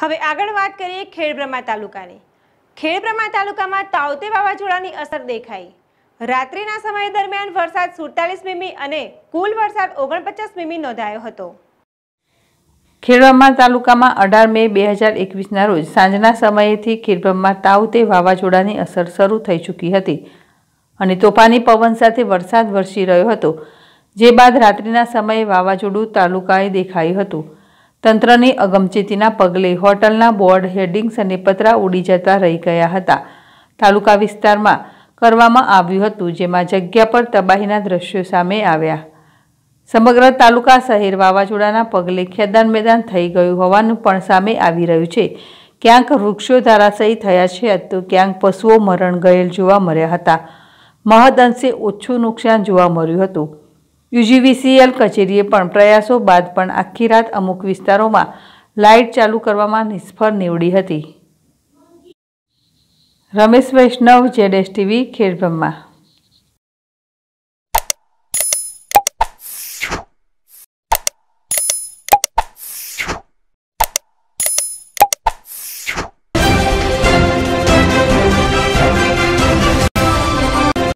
હવે આગળ વાત કરીએ ખેડબ્રહ્મા તાલુકાની ખેડબ્રહ્મા તાલુકામાં તાવતે વાવાઝોડાની અસર દેખાઈ રાત્રિના સમય દરમિયાન વરસાદ સુડતાલીસ મીમી અને કુલ વરસાદ ઓગણપચાસ મીમી નોંધાયો હતો ખેડબ્રહ્મા તાલુકામાં અઢાર મે બે હજાર એકવીસના રોજ સાંજના સમયેથી ખેડબ્રહ્મા તાવતે વાવાઝોડાની અસર શરૂ થઈ ચૂકી હતી અને તોફાની પવન સાથે વરસાદ વરસી રહ્યો હતો જે બાદ રાત્રિના સમયે વાવાઝોડું તાલુકાએ દેખાયું હતું તંત્રની અગમચેતીના પગલે હોટલના બોર્ડ હેડિંગ્સ અને પતરા ઉડી જતા રહી ગયા હતા તાલુકા વિસ્તારમાં કરવામાં આવ્યું હતું જેમાં જગ્યા પર તબાહીના દ્રશ્યો સામે આવ્યા સમગ્ર તાલુકા શહેર વાવાઝોડાના પગલે ખેદાન મેદાન થઈ ગયું હોવાનું પણ સામે આવી રહ્યું છે ક્યાંક વૃક્ષો ધારાશયી થયા છે તો ક્યાંક પશુઓ મરણ ગયેલ જોવા મળ્યા હતા મહદ અંશે ઓછું નુકસાન જોવા મળ્યું હતું યુજીવીસીએલ કચેરીએ પણ પ્રયાસો બાદ પણ આખી રાત અમુક વિસ્તારોમાં લાઇટ ચાલુ કરવામાં નિષ્ફળ નીવડી હતી Ramesh Vaishnav Z S TV Khedbrahma